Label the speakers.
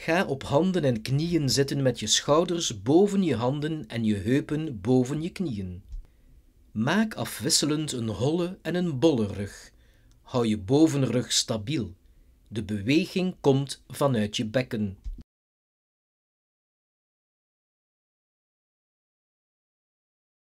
Speaker 1: Ga op handen en knieën zitten met je schouders boven je handen en je heupen boven je knieën. Maak afwisselend een holle en een bolle rug. Hou je bovenrug stabiel. De beweging komt vanuit je
Speaker 2: bekken.